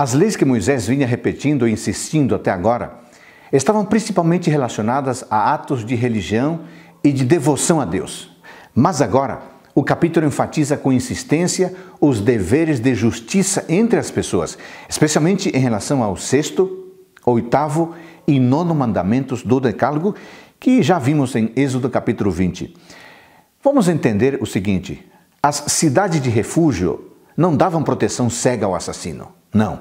As leis que Moisés vinha repetindo e insistindo até agora estavam principalmente relacionadas a atos de religião e de devoção a Deus. Mas agora, o capítulo enfatiza com insistência os deveres de justiça entre as pessoas, especialmente em relação ao sexto, oitavo e nono mandamentos do Decálogo, que já vimos em Êxodo capítulo 20. Vamos entender o seguinte: as cidades de refúgio não davam proteção cega ao assassino. Não.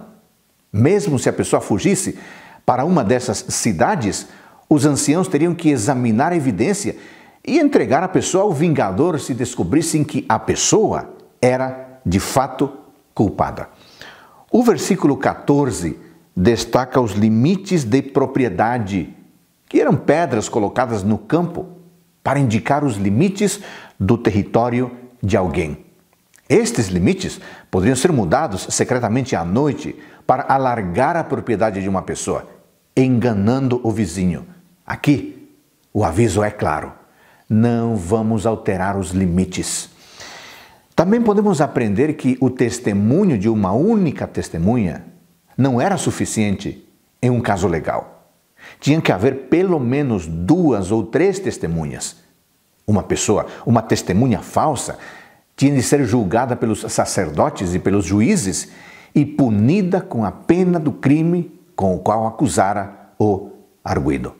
Mesmo se a pessoa fugisse para uma dessas cidades, os anciãos teriam que examinar a evidência e entregar a pessoa ao vingador se descobrissem que a pessoa era de fato culpada. O versículo 14 destaca os limites de propriedade, que eram pedras colocadas no campo para indicar os limites do território de alguém. Estes limites poderiam ser mudados secretamente à noite para alargar a propriedade de uma pessoa, enganando o vizinho. Aqui, o aviso é claro: não vamos alterar os limites. Também podemos aprender que o testemunho de uma única testemunha não era suficiente em um caso legal. Tinha que haver pelo menos duas ou três testemunhas. Uma pessoa, uma testemunha falsa, tinha de ser julgada pelos sacerdotes e pelos juízes e punida com a pena do crime com o qual acusara o arguido.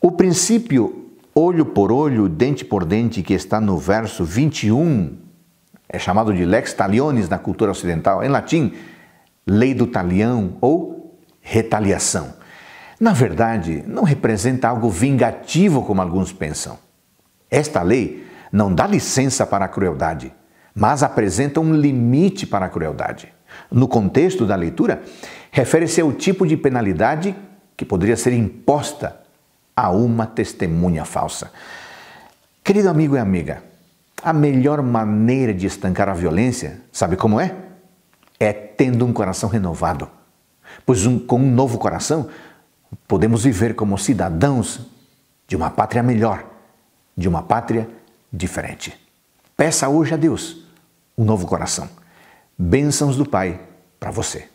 O princípio olho por olho, dente por dente, que está no verso 21, é chamado de lex talionis na cultura ocidental, em latim, lei do talião ou retaliação. Na verdade, não representa algo vingativo como alguns pensam. Esta lei não dá licença para a crueldade, mas apresenta um limite para a crueldade. No contexto da leitura, refere-se ao tipo de penalidade que poderia ser imposta a uma testemunha falsa. Querido amigo e amiga, a melhor maneira de estancar a violência, sabe como é? É tendo um coração renovado. Pois um, com um novo coração, podemos viver como cidadãos de uma pátria melhor, de uma pátria diferente. Peça hoje a Deus um novo coração. Bênçãos do Pai para você.